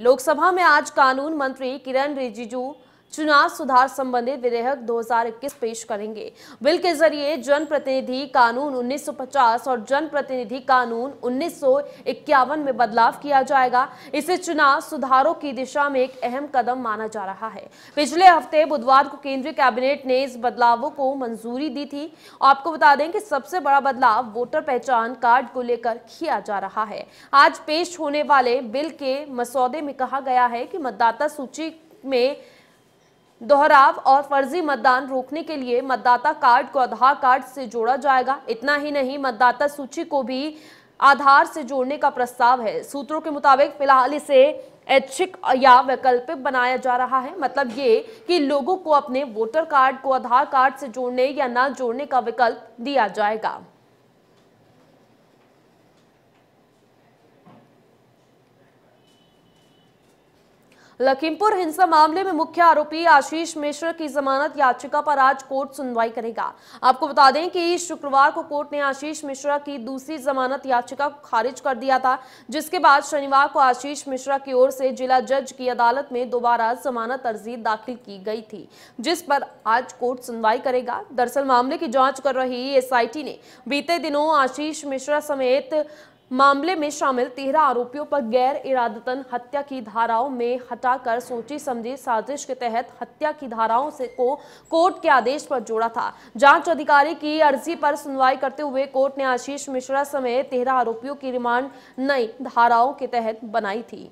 लोकसभा में आज कानून मंत्री किरण रिजिजू चुनाव सुधार संबंधित विधेयक 2021 पेश करेंगे बिल के जरिए जनप्रतिनिधि कानून 1950 और जनप्रतिनिधि कानून उन्नीस में बदलाव किया जाएगा इसे चुनाव सुधारों की दिशा में एक अहम कदम माना जा रहा है पिछले हफ्ते बुधवार को केंद्रीय कैबिनेट ने इस बदलावों को मंजूरी दी थी आपको बता दें कि सबसे बड़ा बदलाव वोटर पहचान कार्ड को लेकर किया जा रहा है आज पेश होने वाले बिल के मसौदे में कहा गया है कि मतदाता सूची में दोहराव और फर्जी मतदान रोकने के लिए मतदाता कार्ड को आधार कार्ड से जोड़ा जाएगा इतना ही नहीं मतदाता सूची को भी आधार से जोड़ने का प्रस्ताव है सूत्रों के मुताबिक फिलहाल इसे ऐच्छिक या वैकल्पिक बनाया जा रहा है मतलब ये कि लोगों को अपने वोटर कार्ड को आधार कार्ड से जोड़ने या न जोड़ने का विकल्प दिया जाएगा लखीमपुर हिंसा मामले में मुख्य आरोपी आशीष मिश्र की जमानत याचिका पर आज कोर्ट सुनवाई करेगा आपको बता दें कि शुक्रवार को कोर्ट ने आशीष मिश्रा की दूसरी जमानत याचिका को खारिज कर दिया था जिसके बाद शनिवार को आशीष मिश्रा की ओर से जिला जज की अदालत में दोबारा जमानत अर्जी दाखिल की गई थी जिस पर आज कोर्ट सुनवाई करेगा दरअसल मामले की जाँच कर रही एस ने बीते दिनों आशीष मिश्रा समेत मामले में शामिल तेरह आरोपियों पर गैर इरादतन हत्या की धाराओं में हटाकर सोची समझी साजिश के तहत हत्या की धाराओं से को कोर्ट के आदेश पर जोड़ा था जांच अधिकारी की अर्जी पर सुनवाई करते हुए कोर्ट ने आशीष मिश्रा समेत तेरह आरोपियों की रिमांड नई धाराओं के तहत बनाई थी